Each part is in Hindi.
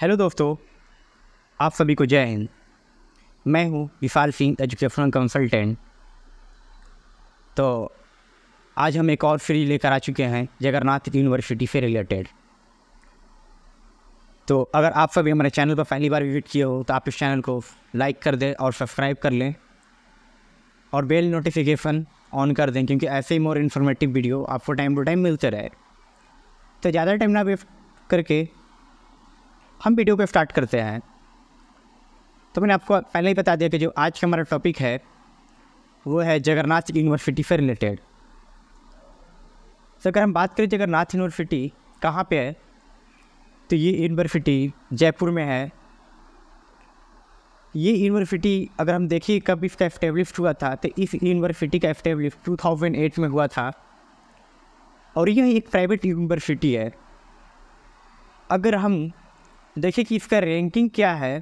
हेलो दोस्तों आप सभी को जय हिंद मैं हूं विशाल सिंह एजुकेशनल कंसल्टेंट तो आज हम एक और फ्री लेकर आ चुके हैं जगन्नाथ यूनिवर्सिटी से रिलेटेड तो अगर आप सभी हमारे चैनल पर पहली बार विजिट किए हो तो आप इस चैनल को लाइक कर दें और सब्सक्राइब कर लें और बेल नोटिफिकेशन ऑन कर दें क्योंकि ऐसे ही मोर इन्फॉर्मेटिव वीडियो आपको टाइम टू टाइम मिलते रहे तो ज़्यादा टाइम ना वेस्ट करके हम वीडियो को स्टार्ट करते हैं तो मैंने आपको पहले ही बता दिया कि जो आज का हमारा टॉपिक है वो है जगन्नाथ यूनिवर्सिटी से रिलेटेड तो अगर हम बात करें जगन्नाथ यूनिवर्सिटी कहाँ पे है तो ये यूनिवर्सिटी जयपुर में है ये यूनिवर्सिटी अगर हम देखिए कब इसका इस्टेब्लिश हुआ था तो इस यूनिवर्सिटी का इस्टेब्लिश 2008 में हुआ था और यह एक प्राइवेट यूनिवर्सिटी है अगर हम देखिए कि इसका रैंकिंग क्या है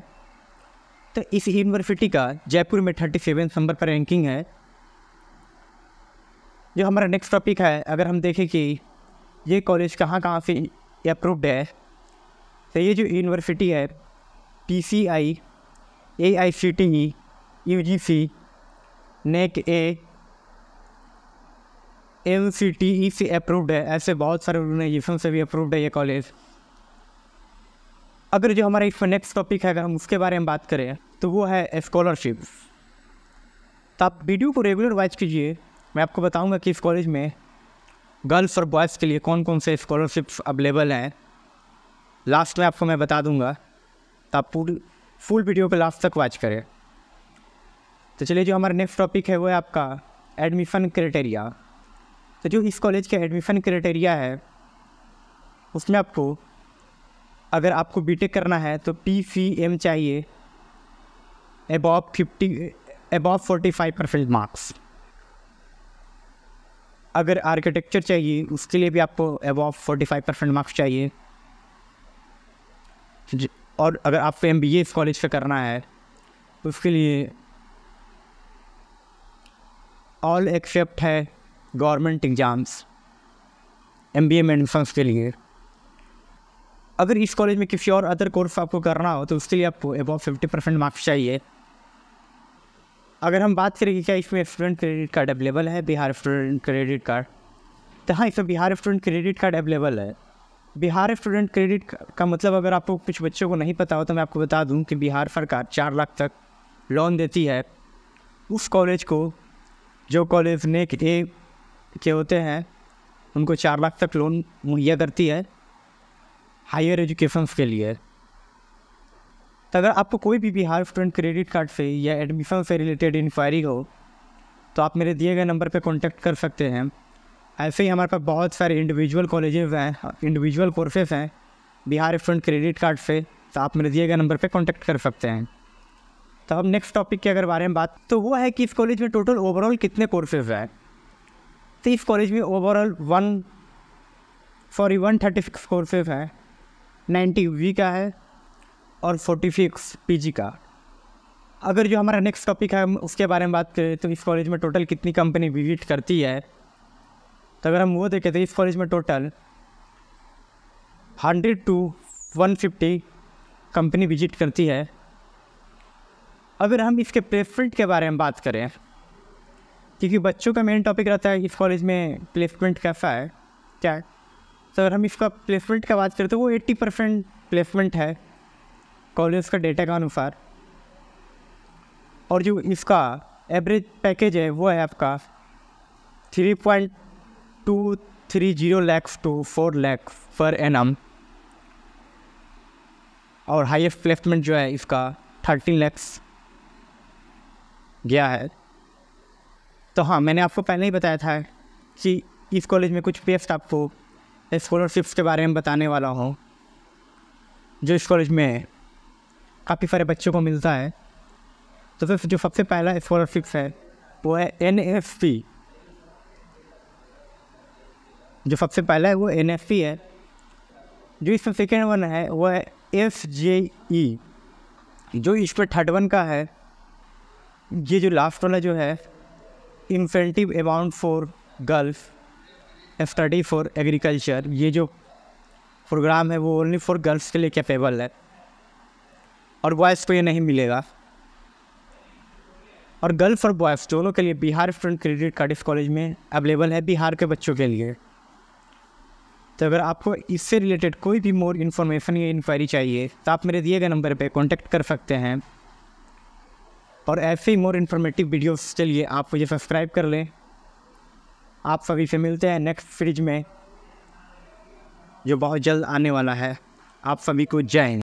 तो इस यूनिवर्सिटी का जयपुर में थर्टी सेवन नंबर पर रैंकिंग है जो हमारा नेक्स्ट टॉपिक है अगर हम देखें कि ये कॉलेज कहाँ कहाँ से अप्रूव्ड है तो ये जो यूनिवर्सिटी है P C I A I C T E U G C NAAC A M C T E से अप्रूव्ड है ऐसे बहुत सारे ऑर्गेनाइजेशन से भी अप्रूव्ड है ये कॉलेज अगर जो हमारा इस नेक्स्ट टॉपिक है अगर हम उसके बारे में बात करें तो वो है स्कॉलरशिप तो आप वीडियो को रेगुलर वॉच कीजिए मैं आपको बताऊंगा कि इस कॉलेज में गर्ल्स और बॉयज़ के लिए कौन कौन से स्कॉलरशिप्स अवेलेबल हैं लास्ट में आपको मैं बता दूंगा तो आप पूरी फुल वीडियो को लास्ट तक वॉच करें तो चलिए जो हमारा नेक्स्ट टॉपिक है वो है आपका एडमिशन क्राइटेरिया तो जो इस कॉलेज के एडमिशन क्राइटेरिया है उसमें आपको अगर आपको बीटेक करना है तो पी सी एम चाहिए above fifty above forty five percent marks अगर आर्किटेक्चर चाहिए उसके लिए भी आपको above forty five percent marks चाहिए और अगर आपको एम बी ए इस कॉलेज पर करना है तो उसके लिए ऑल एक्सेप्ट है government exams M B A में के लिए अगर इस कॉलेज में किसी और अदर कोर्स आपको करना हो तो उसके लिए आपको अबाउ फिफ्टी परसेंट मार्क्स चाहिए अगर हम बात करें कि क्या इसमें स्टूडेंट क्रेडिट कार्ड अवेलेबल है बिहार स्टूडेंट क्रेडिट कार्ड तो हाँ इसमें Bihar student credit card available है बिहार स्टूडेंट क्रेडिट का मतलब अगर आपको कुछ बच्चों को नहीं पता हो तो मैं आपको बता दूं कि बिहार सरकार चार लाख तक लोन देती है उस कॉलेज को जो कॉलेज ने के होते हैं उनको चार लाख तक लोन मुहैया करती है हायर एजुकेशन के लिए तो अगर आपको कोई भी बिहार स्टूडेंट क्रेडिट कार्ड से या एडमिशन से रिलेटेड इंक्वायरी हो तो आप मेरे दिए गए नंबर पर कॉन्टेक्ट कर सकते हैं ऐसे ही हमारे पास बहुत सारे इंडिविजुअल कॉलेजेस हैं इंडिविजुअल कोर्सेज हैं बिहार स्टूडेंट क्रेडिट कार्ड से तो आप मेरे दिए गए नंबर पर कॉन्टैक्ट कर सकते हैं तो अब नेक्स्ट टॉपिक के अगर बारे में बात तो वो है कि इस कॉलेज में टोटल ओवरऑल कितने कोर्सेज हैं तो इस कॉलेज में overall one sorry one thirty six courses हैं नाइन्टी वी का है और फोर्टी सिक्स पी जी का अगर जो हमारा नेक्स्ट टॉपिक है हम उसके बारे में बात करें तो इस कॉलेज में टोटल कितनी कंपनी विजिट करती है तो अगर हम वो देखें तो इस कॉलेज में total hundred two one fifty company visit करती है अगर हम इसके प्लेसमेंट के बारे में बात करें क्योंकि बच्चों का मेन टॉपिक रहता है इस कॉलेज में प्लेसमेंट कैसा है क्या है तो अगर हम इसका प्लेसमेंट का बात करें तो वो 80 परसेंट प्लेसमेंट है कॉलेज का डेटा के अनुसार और जो इसका एवरेज पैकेज है वो है आपका three point two three zero lakhs two four lakhs पर एम और हाईएस्ट प्लेसमेंट जो है इसका थर्टीन लैक्स गया है तो हाँ मैंने आपको पहले ही बताया था कि इस कॉलेज में कुछ बेस्ट आपको स्कॉलरशिप्स के बारे में बताने वाला हूँ जो इस कॉलेज में काफ़ी सारे बच्चों को मिलता है तो फिर जो सबसे पहला इस्कॉलरशिप है वो है एन एफ पी जो सबसे पहला है वो एन एफ पी है जो इसमें सेकेंड वन है वो है एस जे ई जो इस पर थर्ड वन का है ये जो लास्ट वाला जो है incentive amount for girls study for agriculture ये जो प्रोग्राम है वो ओनली फॉर गर्ल्स के लिए कैपेबल है और बॉयज़ को ये नहीं मिलेगा और गर्ल्स और बॉयज़ दोनों के लिए बिहार स्टूडेंट क्रेडिट कार्ड इस कॉलेज में अवेलेबल है बिहार के बच्चों के लिए तो अगर आपको इससे रिलेटेड कोई भी मोर इन्फॉर्मेशन या इंक्वायरी चाहिए तो आप मेरे दिए गए नंबर पर कॉन्टेक्ट कर सकते हैं और ऐसे ही मोर इन्फॉर्मेटिव वीडियोज़ के लिए आप मुझे सब्सक्राइब कर लें आप सभी से मिलते हैं नेक्स्ट फ्रिज में जो बहुत जल्द आने वाला है आप सभी को जय हिंद